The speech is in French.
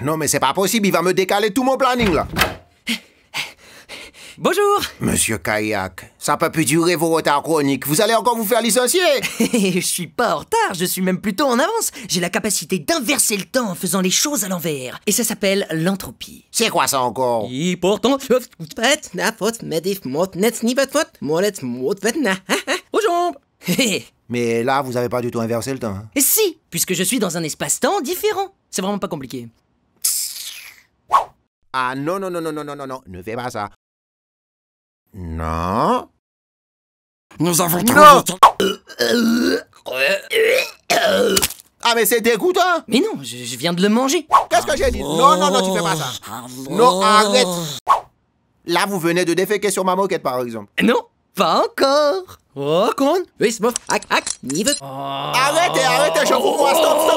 Non, mais c'est pas possible, il va me décaler tout mon planning là. Bonjour Monsieur Kayak, ça peut plus durer vos retards chroniques. Vous allez encore vous faire licencier Je suis pas en retard, je suis même plutôt en avance. J'ai la capacité d'inverser le temps en faisant les choses à l'envers. Et ça s'appelle l'entropie. C'est quoi ça encore Mais là, vous avez pas du tout inversé le temps. Hein. Et si, puisque je suis dans un espace-temps différent. C'est vraiment pas compliqué. Ah non, non, non, non, non, non, non, non, ne fais pas ça. Non. Nous avons non. Ah mais c'est dégoûtant Mais non, je, je viens de le manger. Qu'est-ce que j'ai dit Non, non, non, tu fais pas ça. Non, arrête. Là, vous venez de déféquer sur ma moquette, par exemple. Non, pas encore. Oh, con. Oui, c'est bon. Hack, hack, veut. Ah. Arrêtez, arrêtez, je vous vois, stop, stop.